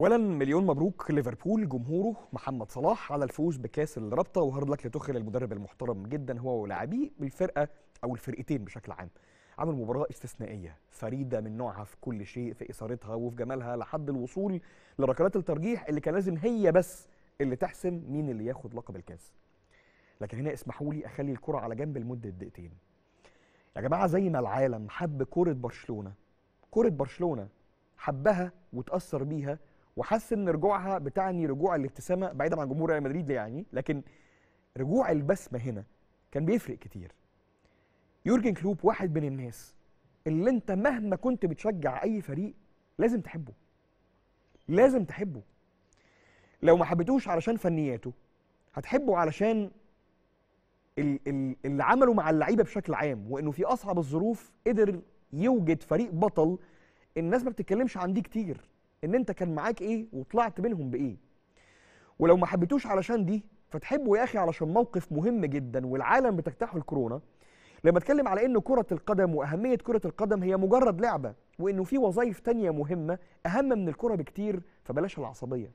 اولا مليون مبروك ليفربول جمهوره محمد صلاح على الفوز بكاس الرابطه وهارد لك لتخل المدرب المحترم جدا هو ولاعبيه بالفرقه او الفرقتين بشكل عام عمل مباراة استثنائية فريدة من نوعها في كل شيء في إثارتها وفي جمالها لحد الوصول لركلات الترجيح اللي كان لازم هي بس اللي تحسم مين اللي ياخد لقب الكاس لكن هنا اسمحوا لي أخلي الكرة على جنب لمدة دقيقتين يا جماعة زي ما العالم حب كرة برشلونة كرة برشلونة حبها وتأثر بيها وحس ان رجوعها بتعني رجوع الابتسامه بعيدا عن جمهور ريال مدريد يعني لكن رجوع البسمه هنا كان بيفرق كتير يورجن كلوب واحد من الناس اللي انت مهما كنت بتشجع اي فريق لازم تحبه لازم تحبه لو ما حبيتوش علشان فنياته هتحبه علشان اللي عمله مع اللعيبه بشكل عام وانه في اصعب الظروف قدر يوجد فريق بطل الناس ما بتتكلمش عن دي كتير ان انت كان معاك ايه وطلعت منهم بايه ولو ما حبيتوش علشان دي فتحبه يا اخي علشان موقف مهم جدا والعالم بتجتاحه الكورونا لما اتكلم على ان كره القدم واهميه كره القدم هي مجرد لعبه وانه في وظائف تانية مهمه اهم من الكره بكتير فبلاش العصبيه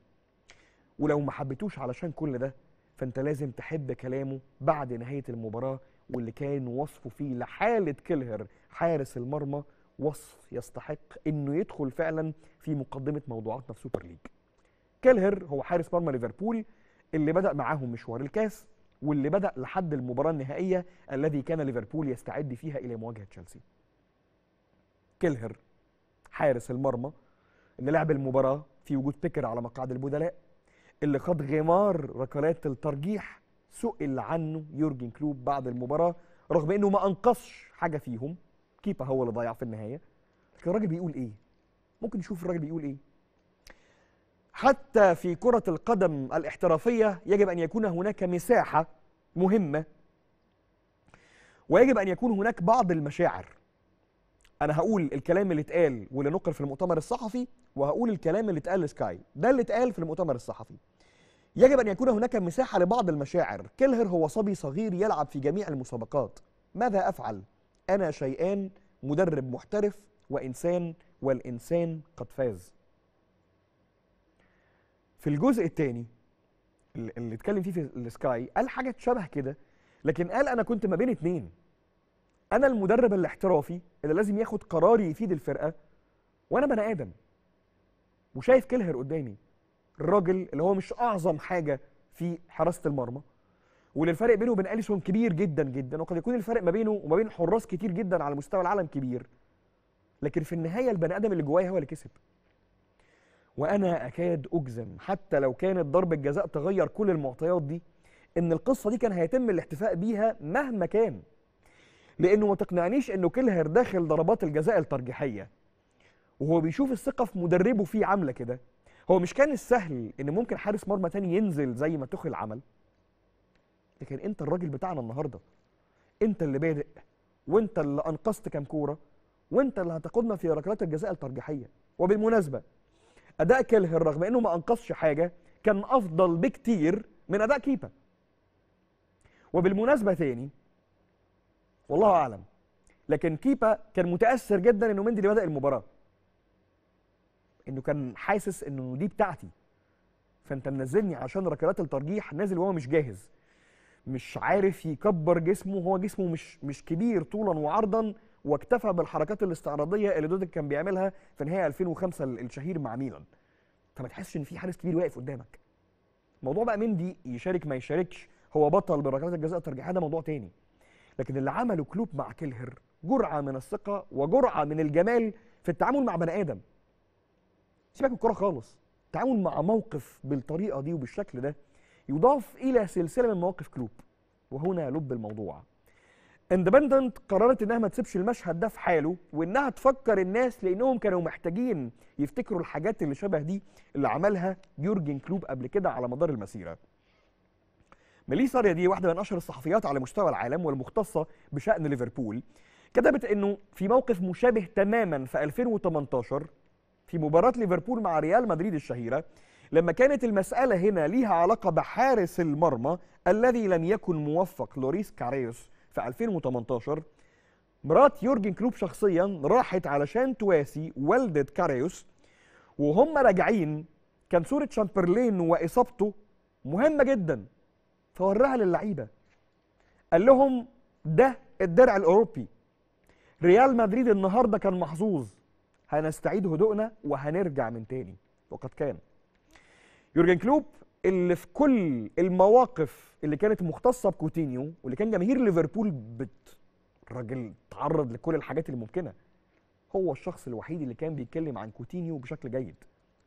ولو ما حبيتوش علشان كل ده فانت لازم تحب كلامه بعد نهايه المباراه واللي كان وصفه فيه لحاله كلهر حارس المرمى وصف يستحق انه يدخل فعلا في مقدمه موضوعاتنا في سوبر ليج كيلهر هو حارس مرمى ليفربول اللي بدا معاهم مشوار الكاس واللي بدا لحد المباراه النهائيه الذي كان ليفربول يستعد فيها الى مواجهه تشيلسي كيلهر حارس المرمى اللي لعب المباراه في وجود بيكر على مقعد البدلاء اللي خد غمار ركلات الترجيح سئل عنه يورجن كلوب بعد المباراه رغم انه ما انقصش حاجه فيهم كيبا هو اللي ضيع في النهايه لكن الراجل بيقول ايه ممكن نشوف الراجل بيقول ايه حتى في كرة القدم الاحترافية يجب أن يكون هناك مساحة مهمة ويجب أن يكون هناك بعض المشاعر أنا هقول الكلام اللي اتقال واللي نقل في المؤتمر الصحفي وهقول الكلام اللي اتقال لسكاي ده اللي اتقال في المؤتمر الصحفي يجب أن يكون هناك مساحة لبعض المشاعر كيلهر هو صبي صغير يلعب في جميع المسابقات ماذا أفعل؟ أنا شيئان مدرب محترف وإنسان والإنسان قد فاز في الجزء الثاني اللي اتكلم فيه في السكاي قال حاجة شبه كده لكن قال أنا كنت ما بين اتنين أنا المدرب الاحترافي اللي لازم ياخد قرار يفيد الفرقة وأنا بني آدم وشايف كلهر قدامي الراجل اللي هو مش أعظم حاجة في حراسة المرمى وللفرق بينه وبين اليسون كبير جدا جدا وقد يكون الفرق ما بينه وما بين حراس كتير جدا على مستوى العالم كبير لكن في النهايه البني ادم اللي جوايا هو اللي كسب وانا اكاد اجزم حتى لو كانت ضربه جزاء تغير كل المعطيات دي ان القصه دي كان هيتم الاحتفاء بيها مهما كان لانه ما تقنعنيش انه كيلهر داخل ضربات الجزاء الترجيحيه وهو بيشوف الثقه في مدربه فيه عامله كده هو مش كان السهل ان ممكن حارس مرمى تاني ينزل زي ما توخل عمل لكن انت الراجل بتاعنا النهارده انت اللي بادئ وانت اللي انقذت كام كوره وانت اللي هتقودنا في ركلات الجزاء الترجيحيه وبالمناسبه اداء كلهر رغم انه ما انقذش حاجه كان افضل بكتير من اداء كيبا وبالمناسبه ثاني والله اعلم لكن كيبا كان متاثر جدا انه مندي اللي بدا المباراه انه كان حاسس انه دي بتاعتي فانت منزلني عشان ركلات الترجيح نازل وهو مش جاهز مش عارف يكبر جسمه هو جسمه مش مش كبير طولا وعرضا واكتفى بالحركات الاستعراضيه اللي دودك كان بيعملها في نهائي 2005 الشهير مع ميلان فما تحسش ان في حارس كبير واقف قدامك موضوع بقى مندي يشارك ما يشاركش هو بطل بركلات الجزاء الترجيحيه ده موضوع تاني لكن اللي عمله كلوب مع كيلهر جرعه من الثقه وجرعه من الجمال في التعامل مع بني ادم سيبك من الكوره خالص التعامل مع موقف بالطريقه دي وبالشكل ده يضاف إلى سلسلة من مواقف كلوب وهنا لب الموضوع اندبندنت قررت انها ما تسيبش المشهد ده في حاله وانها تفكر الناس لانهم كانوا محتاجين يفتكروا الحاجات اللي شبه دي اللي عملها يورجن كلوب قبل كده على مدار المسيره. ميليسا دي واحده من اشهر الصحفيات على مستوى العالم والمختصه بشان ليفربول كتبت انه في موقف مشابه تماما في 2018 في مباراه ليفربول مع ريال مدريد الشهيره لما كانت المسألة هنا ليها علاقة بحارس المرمى الذي لم يكن موفق لوريس كاريوس في 2018 مرات يورجن كلوب شخصيا راحت علشان تواسي والدة كاريوس وهم راجعين كان صورة شامبرلين وإصابته مهمة جدا فورها للعيبة قال لهم ده الدرع الأوروبي ريال مدريد النهارده كان محظوظ هنستعيد هدوءنا وهنرجع من تاني وقد كان يورجن كلوب اللي في كل المواقف اللي كانت مختصه بكوتينيو واللي كان جماهير ليفربول بت الراجل تعرض لكل الحاجات الممكنه هو الشخص الوحيد اللي كان بيتكلم عن كوتينيو بشكل جيد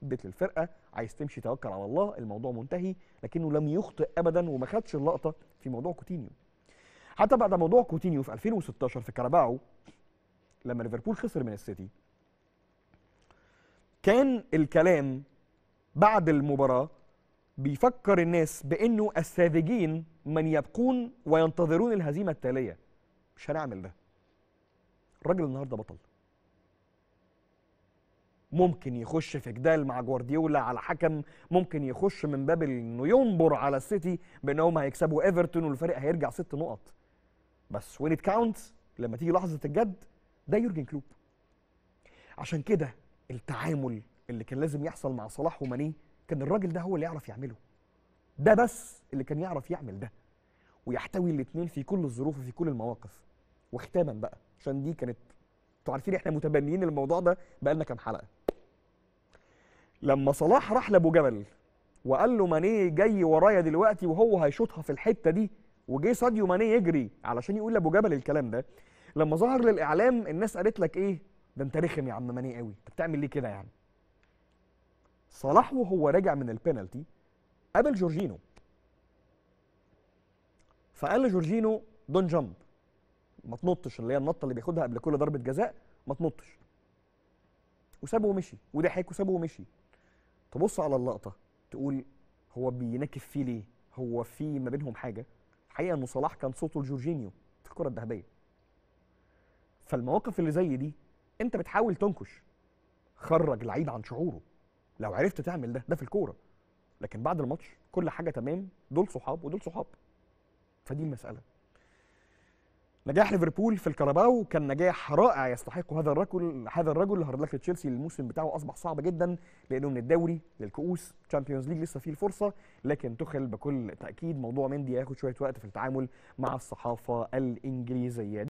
اديت للفرقه عايز تمشي توكل على الله الموضوع منتهي لكنه لم يخطئ ابدا وما خدش اللقطه في موضوع كوتينيو حتى بعد موضوع كوتينيو في 2016 في كاراباو لما ليفربول خسر من السيتي كان الكلام بعد المباراة بيفكر الناس بأنه الساذجين من يبقون وينتظرون الهزيمة التالية مش هنعمل ده الراجل النهاردة بطل ممكن يخش في جدال مع جوارديولا على حكم ممكن يخش من باب انه ينبر على السيتي بانهم هيكسبوا ايفرتون والفريق هيرجع ست نقط بس وين كاونت لما تيجي لحظه الجد ده يورجن كلوب عشان كده التعامل اللي كان لازم يحصل مع صلاح ومانيه كان الراجل ده هو اللي يعرف يعمله ده بس اللي كان يعرف يعمل ده ويحتوي الاثنين في كل الظروف وفي كل المواقف وختاما بقى عشان دي كانت انتوا عارفين احنا متبنيين الموضوع ده بقالنا كام حلقه لما صلاح راح لابو جبل وقال له مانيه جاي ورايا دلوقتي وهو هيشوطها في الحته دي وجه ساديو مانيه يجري علشان يقول لابو جبل الكلام ده لما ظهر للاعلام الناس قالت لك ايه ده انت رخم يا عم مانيه قوي انت بتعمل ليه كده يعني صلاح وهو راجع من البينالتي قابل جورجينو فقال لجورجينو دون جامب ما تنطش اللي هي النطه اللي بياخدها قبل كل ضربه جزاء ما تنطش وسابه ومشي وضحك وسابه ومشي تبص على اللقطه تقول هو بينكف فيه ليه هو في ما بينهم حاجه الحقيقه انه صلاح كان صوته لجورجينيو في الكره الذهبيه فالمواقف اللي زي دي انت بتحاول تنكش خرج لعيب عن شعوره لو عرفت تعمل ده ده في الكوره لكن بعد الماتش كل حاجه تمام دول صحاب ودول صحاب فدي المساله نجاح ليفربول في الكاراباو كان نجاح رائع يستحق هذا الرجل هذا الرجل هارد هارلك تشيلسي الموسم بتاعه اصبح صعب جدا لانه من الدوري للكؤوس تشامبيونز ليج لسه فيه الفرصه لكن تخل بكل تاكيد موضوع مندي هياخد شويه وقت في التعامل مع الصحافه الانجليزيه